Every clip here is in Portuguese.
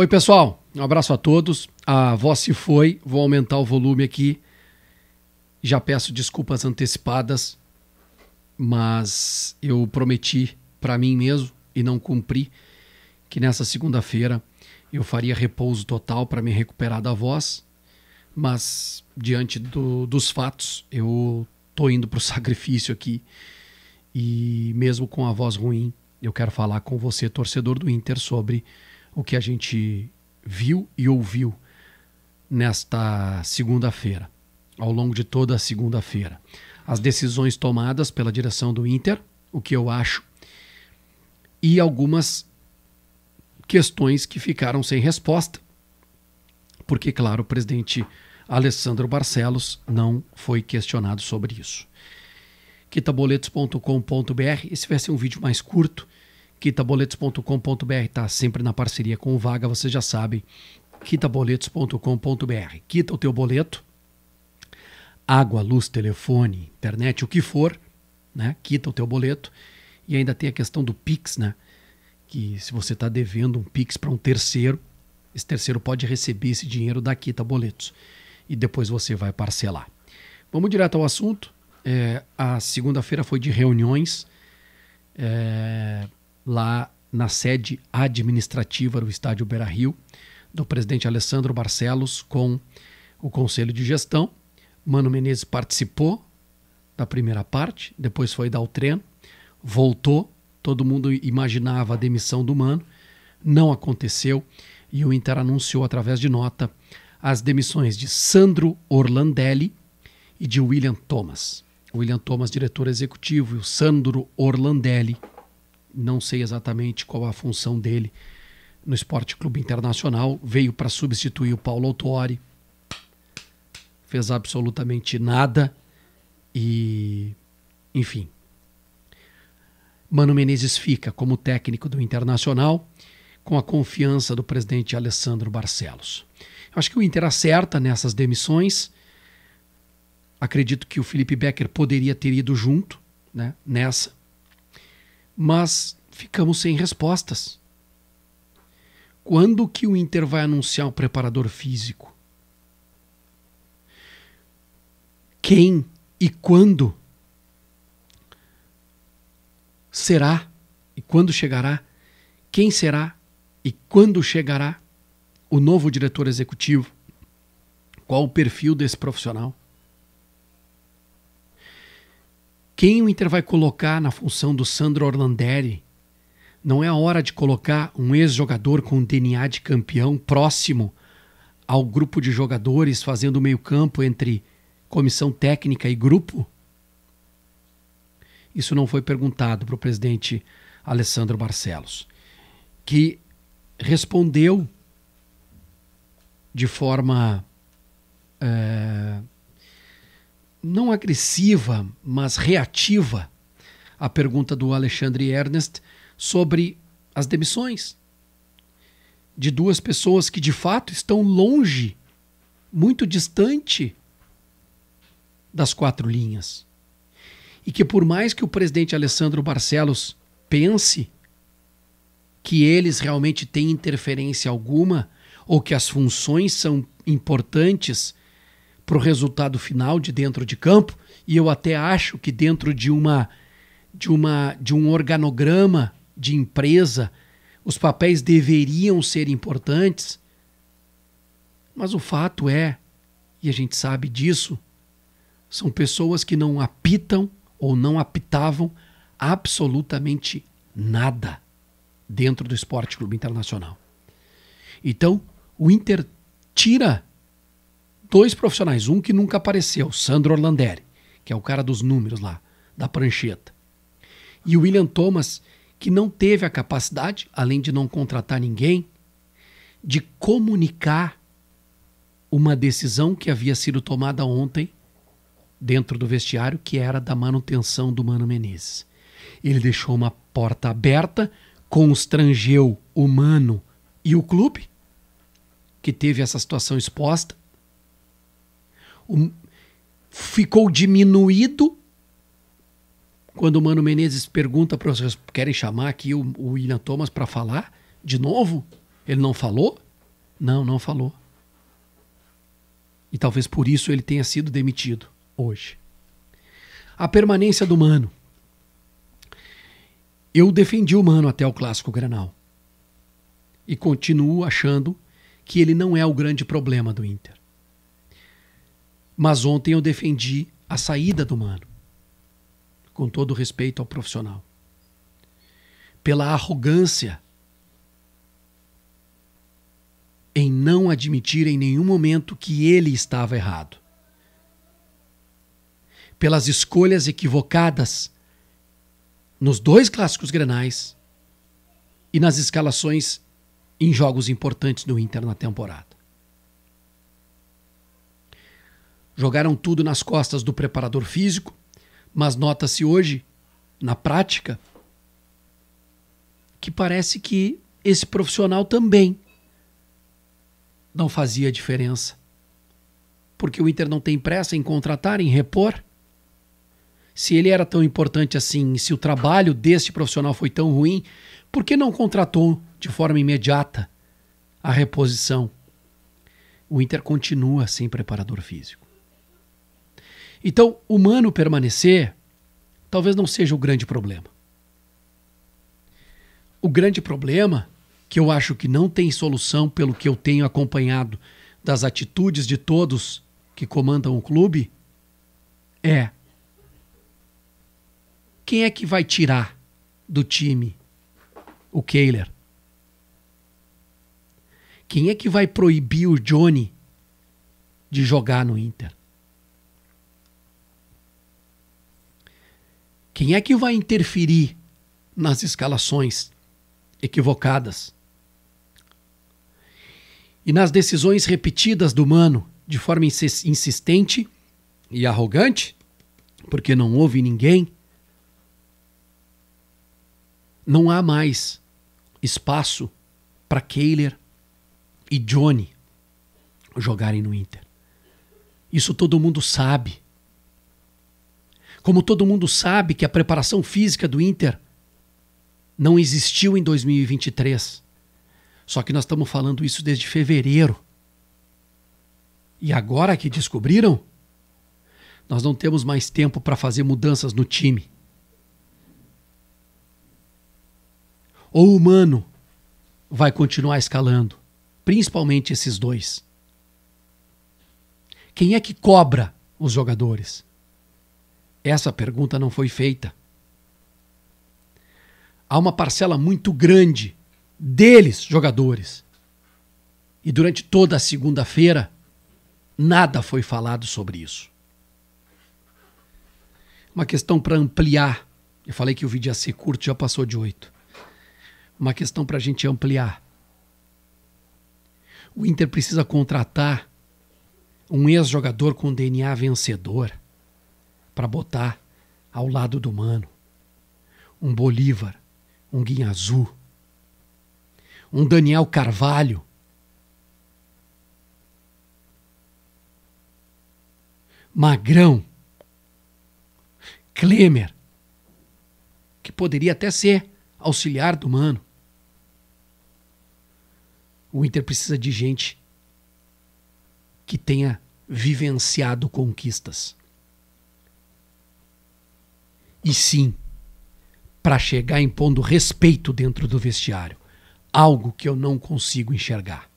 Oi, pessoal. Um abraço a todos. A voz se foi. Vou aumentar o volume aqui. Já peço desculpas antecipadas, mas eu prometi para mim mesmo e não cumpri que nessa segunda-feira eu faria repouso total para me recuperar da voz, mas diante do, dos fatos eu tô indo pro sacrifício aqui e mesmo com a voz ruim eu quero falar com você torcedor do Inter sobre o que a gente viu e ouviu nesta segunda-feira, ao longo de toda a segunda-feira. As decisões tomadas pela direção do Inter, o que eu acho, e algumas questões que ficaram sem resposta, porque, claro, o presidente Alessandro Barcelos não foi questionado sobre isso. Quitaboletos.com.br, esse vai ser um vídeo mais curto Quitaboletos.com.br está sempre na parceria com o Vaga, você já sabe. Quitaboletos.com.br. Quita o teu boleto. Água, luz, telefone, internet, o que for, né? Quita o teu boleto. E ainda tem a questão do Pix, né? Que se você está devendo um Pix para um terceiro, esse terceiro pode receber esse dinheiro da Quita Boletos. E depois você vai parcelar. Vamos direto ao assunto. É, a segunda-feira foi de reuniões. É, lá na sede administrativa do estádio Beira Rio, do presidente Alessandro Barcelos com o conselho de gestão. Mano Menezes participou da primeira parte, depois foi dar o treino, voltou. Todo mundo imaginava a demissão do Mano, não aconteceu e o Inter anunciou através de nota as demissões de Sandro Orlandelli e de William Thomas. William Thomas, diretor executivo, e o Sandro Orlandelli, não sei exatamente qual a função dele no Esporte Clube Internacional, veio para substituir o Paulo Autori, fez absolutamente nada e, enfim. Mano Menezes fica como técnico do Internacional com a confiança do presidente Alessandro Barcelos. Acho que o Inter acerta nessas demissões. Acredito que o Felipe Becker poderia ter ido junto né, nessa mas ficamos sem respostas. Quando que o Inter vai anunciar o preparador físico? Quem e quando será e quando chegará? Quem será e quando chegará o novo diretor executivo? Qual o perfil desse profissional? Quem o Inter vai colocar na função do Sandro Orlanderi? Não é a hora de colocar um ex-jogador com DNA de campeão próximo ao grupo de jogadores fazendo meio-campo entre comissão técnica e grupo? Isso não foi perguntado para o presidente Alessandro Barcelos, que respondeu de forma. É não agressiva, mas reativa à pergunta do Alexandre Ernest sobre as demissões de duas pessoas que de fato estão longe, muito distante das quatro linhas. E que por mais que o presidente Alessandro Barcelos pense que eles realmente têm interferência alguma ou que as funções são importantes para o resultado final de dentro de campo, e eu até acho que dentro de uma de uma de um organograma de empresa, os papéis deveriam ser importantes. Mas o fato é, e a gente sabe disso, são pessoas que não apitam ou não apitavam absolutamente nada dentro do Esporte Clube Internacional. Então, o Inter tira dois profissionais. Um que nunca apareceu, Sandro Orlanderi, que é o cara dos números lá, da prancheta. E o William Thomas, que não teve a capacidade, além de não contratar ninguém, de comunicar uma decisão que havia sido tomada ontem dentro do vestiário, que era da manutenção do Mano Menezes. Ele deixou uma porta aberta, constrangeu o Mano e o clube, que teve essa situação exposta, ficou diminuído quando o Mano Menezes pergunta para vocês, querem chamar aqui o, o William Thomas para falar de novo? Ele não falou? Não, não falou. E talvez por isso ele tenha sido demitido hoje. A permanência do Mano. Eu defendi o Mano até o clássico Granal. E continuo achando que ele não é o grande problema do Inter. Mas ontem eu defendi a saída do Mano, com todo respeito ao profissional, pela arrogância em não admitir em nenhum momento que ele estava errado, pelas escolhas equivocadas nos dois clássicos grenais e nas escalações em jogos importantes do Inter na temporada. Jogaram tudo nas costas do preparador físico, mas nota-se hoje, na prática, que parece que esse profissional também não fazia diferença. Porque o Inter não tem pressa em contratar, em repor. Se ele era tão importante assim, se o trabalho desse profissional foi tão ruim, por que não contratou de forma imediata a reposição? O Inter continua sem preparador físico. Então, humano permanecer talvez não seja o grande problema. O grande problema, que eu acho que não tem solução pelo que eu tenho acompanhado das atitudes de todos que comandam o clube, é quem é que vai tirar do time o Kehler? Quem é que vai proibir o Johnny de jogar no Inter? Quem é que vai interferir nas escalações equivocadas? E nas decisões repetidas do Mano de forma insistente e arrogante, porque não houve ninguém, não há mais espaço para Kehler e Johnny jogarem no Inter. Isso todo mundo sabe. Como todo mundo sabe que a preparação física do Inter não existiu em 2023. Só que nós estamos falando isso desde fevereiro. E agora que descobriram, nós não temos mais tempo para fazer mudanças no time. Ou o Humano vai continuar escalando, principalmente esses dois. Quem é que cobra os jogadores? Essa pergunta não foi feita. Há uma parcela muito grande deles, jogadores. E durante toda a segunda-feira, nada foi falado sobre isso. Uma questão para ampliar. Eu falei que o vídeo ia ser curto, já passou de oito. Uma questão para a gente ampliar. O Inter precisa contratar um ex-jogador com DNA vencedor para botar ao lado do mano. Um Bolívar, um Azul, um Daniel Carvalho. Magrão, Klemer, que poderia até ser auxiliar do Mano. O Inter precisa de gente que tenha vivenciado conquistas e sim para chegar impondo respeito dentro do vestiário, algo que eu não consigo enxergar.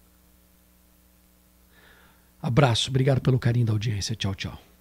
Abraço, obrigado pelo carinho da audiência. Tchau, tchau.